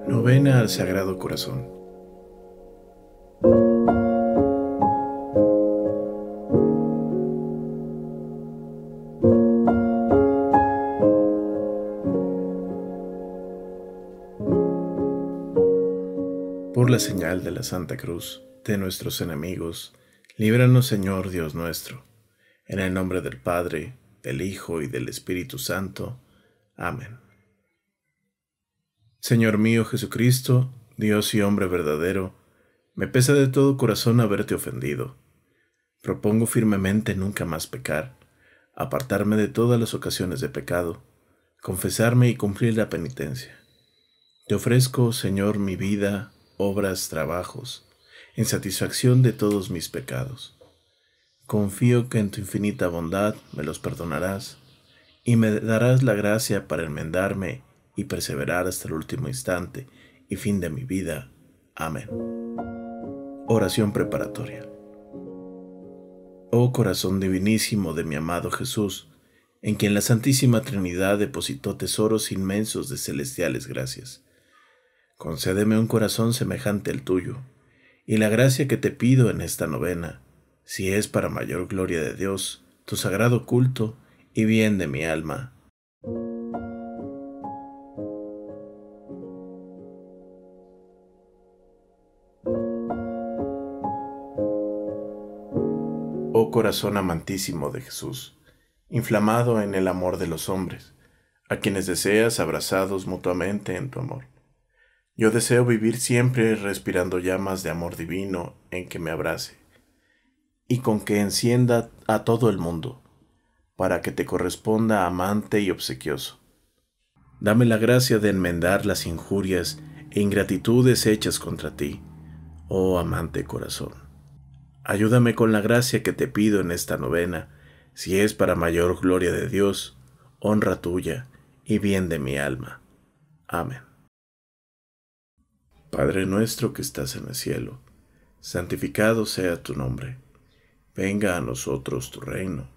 Novena al Sagrado Corazón. Por la señal de la Santa Cruz de nuestros enemigos, líbranos Señor Dios nuestro. En el nombre del Padre, del Hijo y del Espíritu Santo. Amén. Señor mío Jesucristo, Dios y hombre verdadero, me pesa de todo corazón haberte ofendido. Propongo firmemente nunca más pecar, apartarme de todas las ocasiones de pecado, confesarme y cumplir la penitencia. Te ofrezco, Señor, mi vida, obras, trabajos, en satisfacción de todos mis pecados. Confío que en tu infinita bondad me los perdonarás y me darás la gracia para enmendarme y perseverar hasta el último instante y fin de mi vida. Amén. Oración preparatoria. Oh corazón divinísimo de mi amado Jesús, en quien la Santísima Trinidad depositó tesoros inmensos de celestiales gracias. Concédeme un corazón semejante al tuyo, y la gracia que te pido en esta novena, si es para mayor gloria de Dios, tu sagrado culto, y bien de mi alma. Oh corazón amantísimo de Jesús, inflamado en el amor de los hombres, a quienes deseas abrazados mutuamente en tu amor. Yo deseo vivir siempre respirando llamas de amor divino en que me abrace, y con que encienda a todo el mundo para que te corresponda amante y obsequioso. Dame la gracia de enmendar las injurias e ingratitudes hechas contra ti, oh amante corazón. Ayúdame con la gracia que te pido en esta novena, si es para mayor gloria de Dios, honra tuya y bien de mi alma. Amén. Padre nuestro que estás en el cielo, santificado sea tu nombre. Venga a nosotros tu reino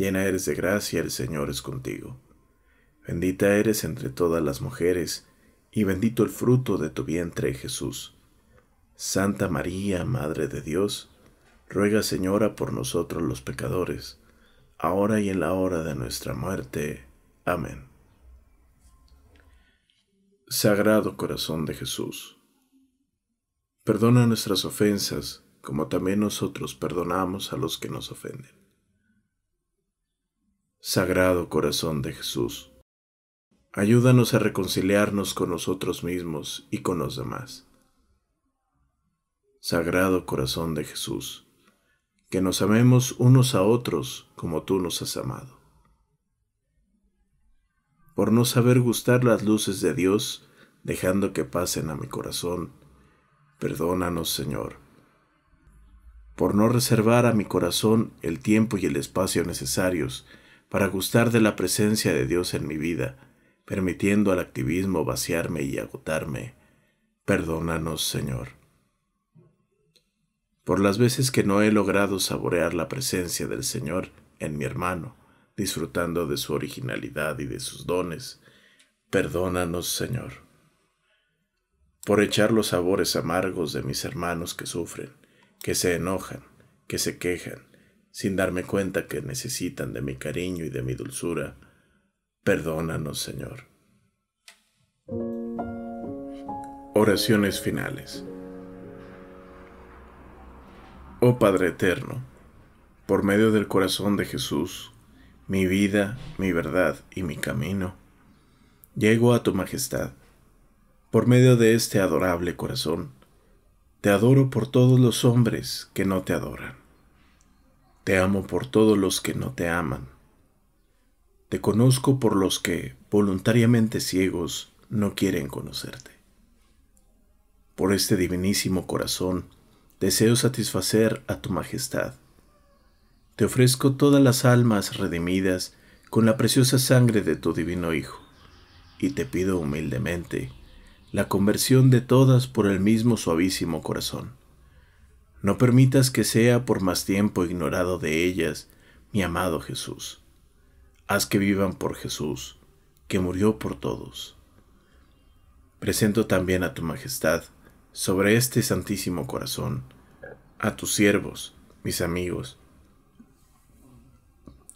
llena eres de gracia, el Señor es contigo. Bendita eres entre todas las mujeres, y bendito el fruto de tu vientre, Jesús. Santa María, Madre de Dios, ruega, Señora, por nosotros los pecadores, ahora y en la hora de nuestra muerte. Amén. Sagrado Corazón de Jesús, perdona nuestras ofensas, como también nosotros perdonamos a los que nos ofenden Sagrado Corazón de Jesús, ayúdanos a reconciliarnos con nosotros mismos y con los demás. Sagrado Corazón de Jesús, que nos amemos unos a otros como tú nos has amado. Por no saber gustar las luces de Dios, dejando que pasen a mi corazón, perdónanos Señor. Por no reservar a mi corazón el tiempo y el espacio necesarios para gustar de la presencia de Dios en mi vida, permitiendo al activismo vaciarme y agotarme. Perdónanos, Señor. Por las veces que no he logrado saborear la presencia del Señor en mi hermano, disfrutando de su originalidad y de sus dones, perdónanos, Señor. Por echar los sabores amargos de mis hermanos que sufren, que se enojan, que se quejan, sin darme cuenta que necesitan de mi cariño y de mi dulzura. Perdónanos, Señor. Oraciones finales. Oh Padre Eterno, por medio del corazón de Jesús, mi vida, mi verdad y mi camino, llego a tu majestad. Por medio de este adorable corazón, te adoro por todos los hombres que no te adoran. Te amo por todos los que no te aman. Te conozco por los que, voluntariamente ciegos, no quieren conocerte. Por este divinísimo corazón, deseo satisfacer a tu majestad. Te ofrezco todas las almas redimidas con la preciosa sangre de tu divino Hijo, y te pido humildemente la conversión de todas por el mismo suavísimo corazón no permitas que sea por más tiempo ignorado de ellas, mi amado Jesús. Haz que vivan por Jesús, que murió por todos. Presento también a tu Majestad, sobre este santísimo corazón, a tus siervos, mis amigos,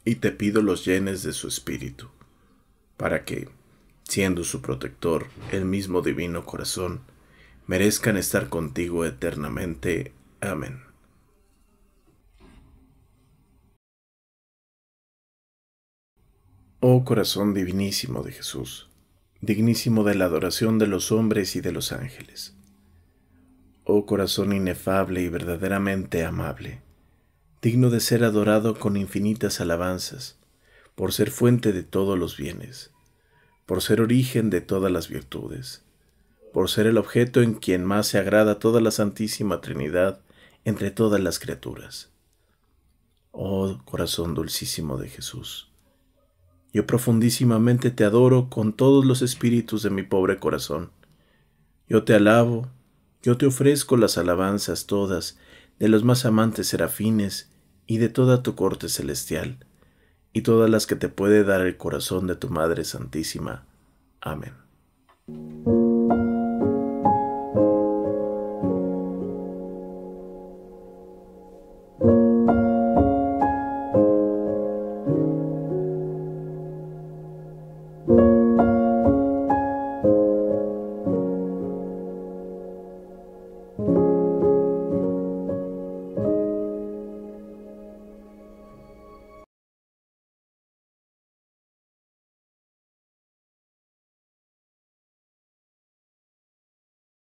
y te pido los llenes de su espíritu, para que, siendo su protector el mismo divino corazón, merezcan estar contigo eternamente. Amén. Oh corazón divinísimo de Jesús, dignísimo de la adoración de los hombres y de los ángeles. Oh corazón inefable y verdaderamente amable, digno de ser adorado con infinitas alabanzas, por ser fuente de todos los bienes, por ser origen de todas las virtudes, por ser el objeto en quien más se agrada toda la Santísima Trinidad entre todas las criaturas. Oh corazón dulcísimo de Jesús, yo profundísimamente te adoro con todos los espíritus de mi pobre corazón. Yo te alabo, yo te ofrezco las alabanzas todas de los más amantes serafines y de toda tu corte celestial, y todas las que te puede dar el corazón de tu Madre Santísima. Amén.